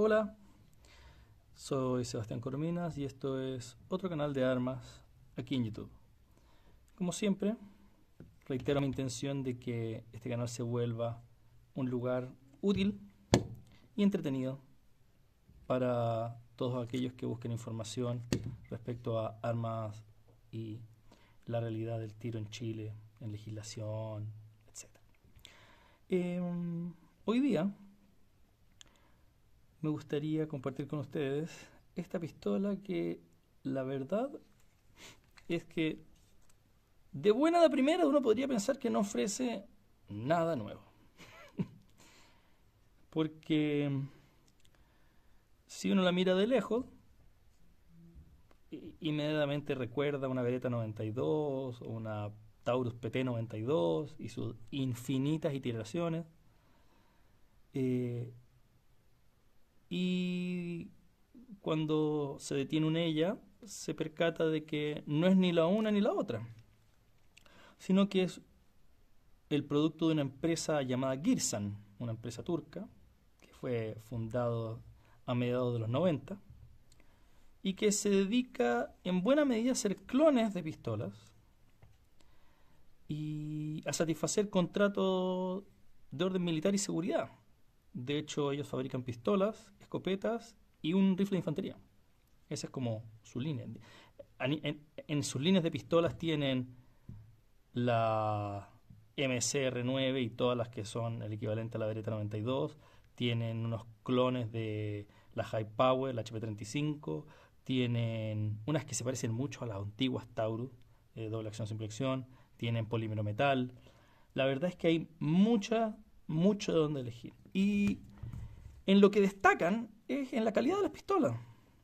Hola, soy Sebastián Corminas y esto es otro canal de armas aquí en YouTube. Como siempre, reitero mi intención de que este canal se vuelva un lugar útil y entretenido para todos aquellos que busquen información respecto a armas y la realidad del tiro en Chile, en legislación, etc. Em, hoy día me gustaría compartir con ustedes esta pistola que la verdad es que de buena de primera uno podría pensar que no ofrece nada nuevo. Porque si uno la mira de lejos, inmediatamente recuerda una Beretta 92 o una Taurus PT92 y sus infinitas iteraciones. Eh, y cuando se detiene una ella, se percata de que no es ni la una ni la otra, sino que es el producto de una empresa llamada Girsan, una empresa turca, que fue fundada a mediados de los 90, y que se dedica en buena medida a hacer clones de pistolas y a satisfacer contratos de orden militar y seguridad. De hecho, ellos fabrican pistolas, escopetas y un rifle de infantería. Esa es como su línea. En, sus líneas de pistolas tienen la MCR9 y todas las que son el equivalente a la Beretta 92. Tienen unos clones de la High Power, la HP35. Tienen unas que se parecen mucho a las antiguas Taurus, eh, doble acción, simple acción. Tienen polímero metal. La verdad es que hay mucha, mucho de donde elegir. Y en lo que destacan es en la calidad de las pistolas.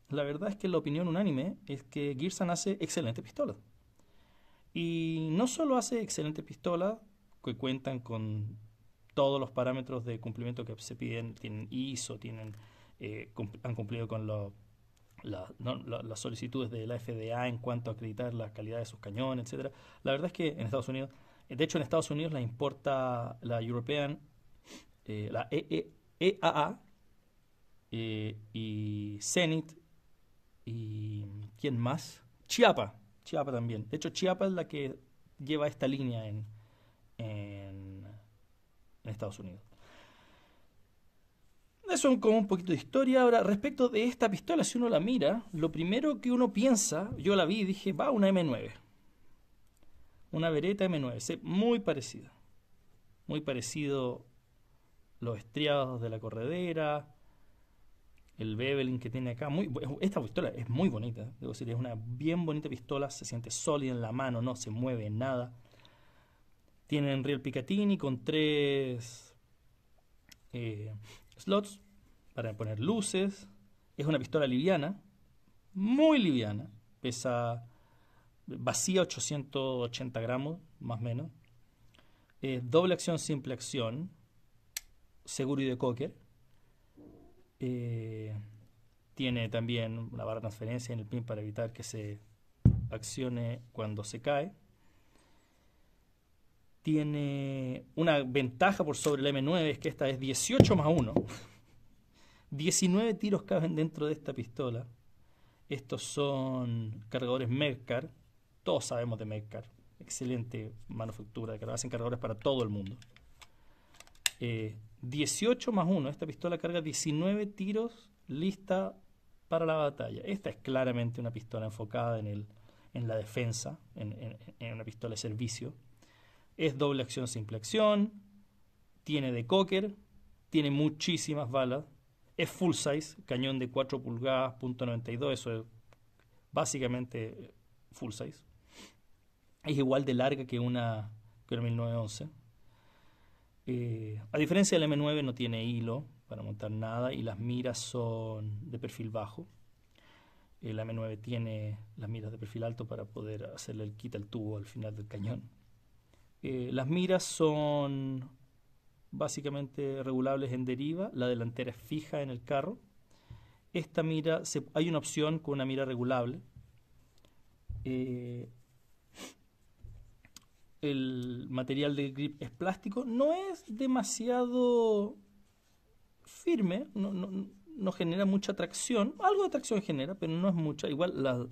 La verdad es que la opinión unánime es que Gearsan hace excelentes pistolas. Y no solo hace excelentes pistolas que cuentan con todos los parámetros de cumplimiento que se piden, tienen ISO, tienen, eh, han cumplido con las solicitudes de la FDA en cuanto a acreditar la calidad de sus cañones, etc. La verdad es que en Estados Unidos, de hecho en Estados Unidos la importa la European eh, la EAA e, e eh, y Zenit y ¿quién más? Chiapa, Chiapa también. De hecho, Chiapa es la que lleva esta línea en, en, Estados Unidos. Eso es como un poquito de historia. Ahora, respecto de esta pistola, si uno la mira, lo primero que uno piensa, yo la vi y dije, va, una M9. Una Beretta M9, muy parecida. Muy parecido los estriados de la corredera, el beveling que tiene acá. Muy, esta pistola es muy bonita, debo decir, es una bien bonita pistola, se siente sólida en la mano, no se mueve nada. Tiene en riel Picatinny con tres eh, slots para poner luces. Es una pistola liviana, muy liviana, pesa vacía 880 gramos, más o menos. doble acción, simple acción seguro y de Cocker. Eh, tiene también una barra de transferencia en el pin para evitar que se accione cuando se cae. Tiene una ventaja por sobre la M9, es que esta es 18 más 1. 19 tiros caben dentro de esta pistola. Estos son cargadores Mercar. Todos sabemos de Medcar, Excelente manufactura. Hacen cargadores para todo el mundo. 18 eh, más 1. Esta pistola carga 19 tiros lista para la batalla. Esta es claramente una pistola enfocada en, la defensa, en, una pistola de servicio. Es doble acción, simple acción. Tiene de cocker. Tiene muchísimas balas. Es full size, cañón de 4 pulgadas, punto .92. Eso es básicamente full size. Es igual de larga que una, que una 1911. Eh, a diferencia del M9 no tiene hilo para montar nada y las miras son de perfil bajo. El M9 tiene las miras de perfil alto para poder hacerle el quita al tubo al final del cañón. Eh, las miras son básicamente regulables en deriva, la delantera es fija en el carro. Esta mira, hay una opción con una mira regulable. Eh, el material de grip es plástico, no es demasiado firme, no, no, no, genera mucha tracción, algo de tracción genera, pero no es mucha. Igual la,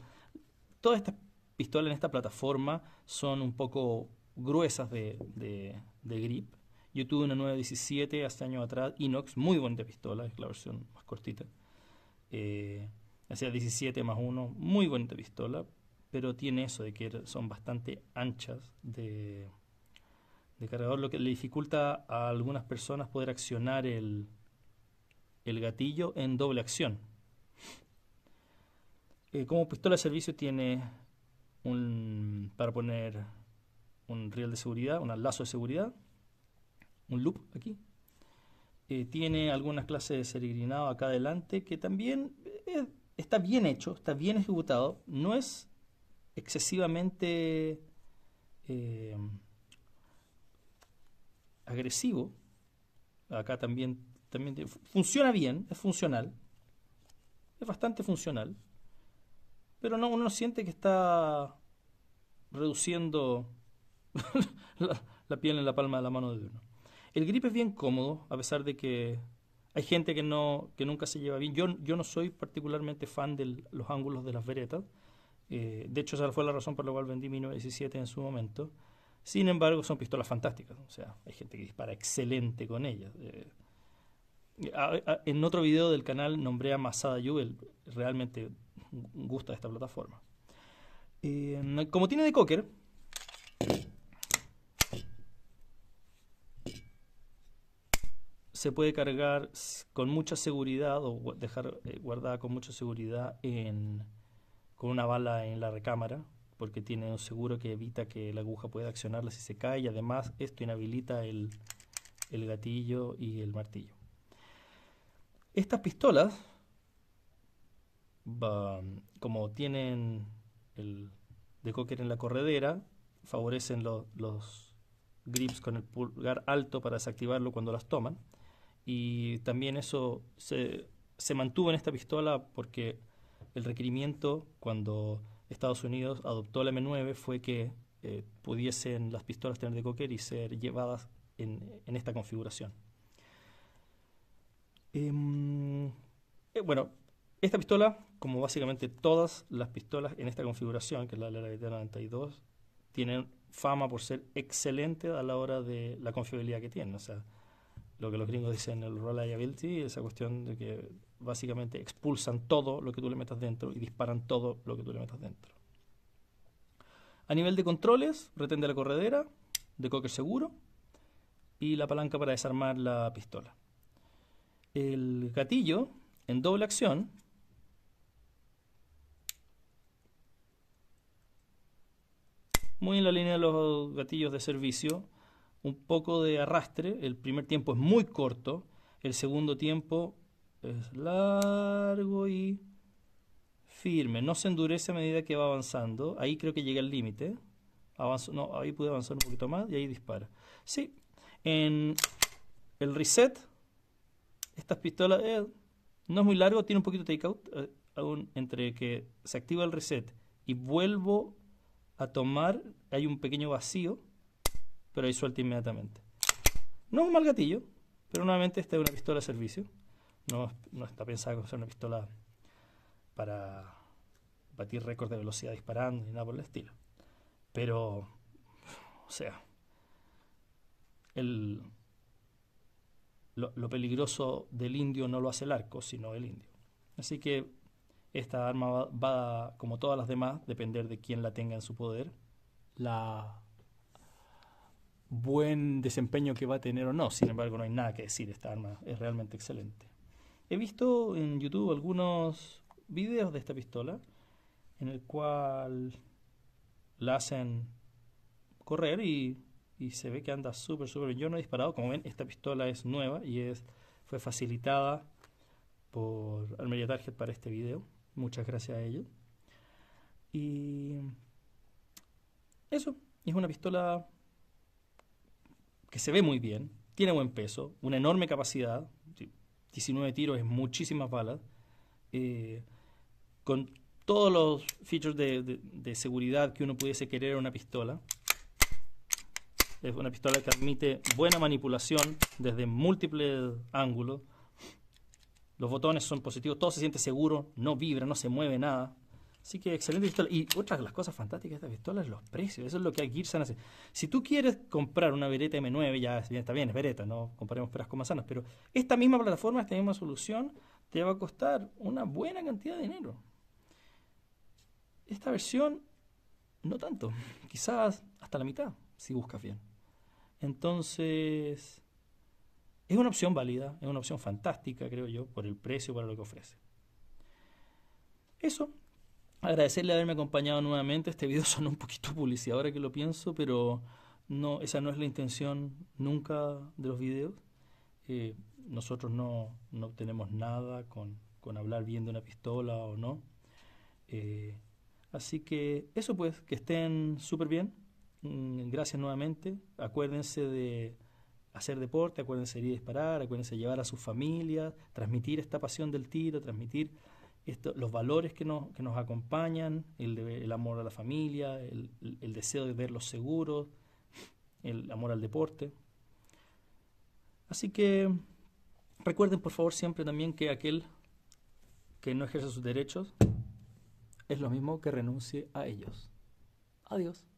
todas estas pistolas en esta plataforma son un poco gruesas de, grip. Yo tuve una 9-17 hace años atrás, Inox, muy bonita pistola, es la versión más cortita. Eh, hacía 17 más 1, muy bonita pistola, pero tiene eso de que son bastante anchas de, cargador, lo que le dificulta a algunas personas poder accionar el, gatillo en doble acción. Eh, como pistola de servicio tiene un, para poner un riel de seguridad, un lazo de seguridad, un loop aquí. Eh, tiene algunas clases de serigrinado acá adelante que también eh, está bien hecho, está bien ejecutado. No es excesivamente eh, agresivo. Acá también, también funciona bien, es funcional, es bastante funcional, pero no, uno siente que está reduciendo la, piel en la palma de la mano de uno. El grip es bien cómodo, a pesar de que hay gente que, no, que nunca se lleva bien. Yo, yo no soy particularmente fan de los ángulos de las veretas, eh, de hecho, esa fue la razón por la cual vendí mi en su momento. Sin embargo, son pistolas fantásticas. O sea, hay gente que dispara excelente con ellas. Eh, en otro video del canal nombré a Masada Jewel Realmente gusta esta plataforma. Eh, como tiene de cocker, se puede cargar con mucha seguridad o dejar guardada con mucha seguridad en con una bala en la recámara, porque tiene un seguro que evita que la aguja pueda accionarla si se cae y además esto inhabilita el, el gatillo y el martillo. Estas pistolas, como tienen el de cocker en la corredera, favorecen los grips con el pulgar alto para desactivarlo cuando las toman. Y también eso se, se mantuvo en esta pistola porque el requerimiento cuando Estados Unidos adoptó la M9 fue que eh, pudiesen las pistolas tener de cocker y ser llevadas en, esta configuración. Em, eh, bueno, esta pistola, como básicamente todas las pistolas en esta configuración, que es la LRBT 92, tienen fama por ser excelente a la hora de la confiabilidad que tienen. O sea, lo que los gringos dicen el reliability, esa cuestión de que básicamente expulsan todo lo que tú le metas dentro y disparan todo lo que tú le metas dentro. A nivel de controles, retende la corredera, de cocker seguro y la palanca para desarmar la pistola. El gatillo en doble acción muy en la línea de los gatillos de servicio un poco de arrastre. El primer tiempo es muy corto, el segundo tiempo es largo y firme. No se endurece a medida que va avanzando. Ahí creo que llega el límite. No, ahí pude avanzar un poquito más y ahí dispara. Sí, en el reset, estas pistolas eh, no es muy largo, tiene un poquito de takeout. Eh, aún entre que se activa el reset y vuelvo a tomar, hay un pequeño vacío pero ahí suelta inmediatamente. No es un mal gatillo, pero nuevamente esta es una pistola de servicio. No, está pensada como ser una pistola para batir récord de velocidad disparando ni nada por el estilo. Pero, o sea, el, lo, peligroso del indio no lo hace el arco, sino el indio. Así que esta arma va, va, como todas las demás, depender de quién la tenga en su poder. La buen desempeño que va a tener o no. Sin embargo, no hay nada que decir, esta arma es realmente excelente. He visto en YouTube algunos videos de esta pistola en el cual la hacen correr y, y se ve que anda súper, súper bien. Yo no he disparado, como ven, esta pistola es nueva y es, fue facilitada por Armelia Target para este video. Muchas gracias a ellos. Y eso, es una pistola que se ve muy bien, tiene buen peso, una enorme capacidad, 19 tiros es muchísimas balas, eh, con todos los features de, de, seguridad que uno pudiese querer en una pistola. Es una pistola que admite buena manipulación desde múltiples ángulos. Los botones son positivos, todo se siente seguro, no vibra, no se mueve nada. Así que excelente pistola. Y otra de las cosas fantásticas de esta pistola es los precios. Eso es lo que Gibson hace. Si tú quieres comprar una Beretta M9, ya está bien, es Beretta, no comparemos peras con manzanas, pero esta misma plataforma, esta misma solución, te va a costar una buena cantidad de dinero. Esta versión, no tanto. Quizás hasta la mitad, si buscas bien. Entonces, es una opción válida, es una opción fantástica, creo yo, por el precio, por lo que ofrece. Eso, agradecerle haberme acompañado nuevamente. Este video sonó un poquito publicidad ahora que lo pienso, pero no, esa no es la intención nunca de los videos. Eh, nosotros no, no obtenemos nada con, hablar bien de una pistola o no. Eh, así que eso pues, que estén súper bien. Mm, gracias nuevamente. Acuérdense de hacer deporte, acuérdense de ir a disparar, acuérdense de llevar a su familia. transmitir esta pasión del tiro, transmitir los valores que nos, que nos acompañan, el, amor a la familia, el, el deseo de verlos seguros, el amor al deporte. Así que recuerden por favor siempre también que aquel que no ejerce sus derechos es lo mismo que renuncie a ellos. Adiós.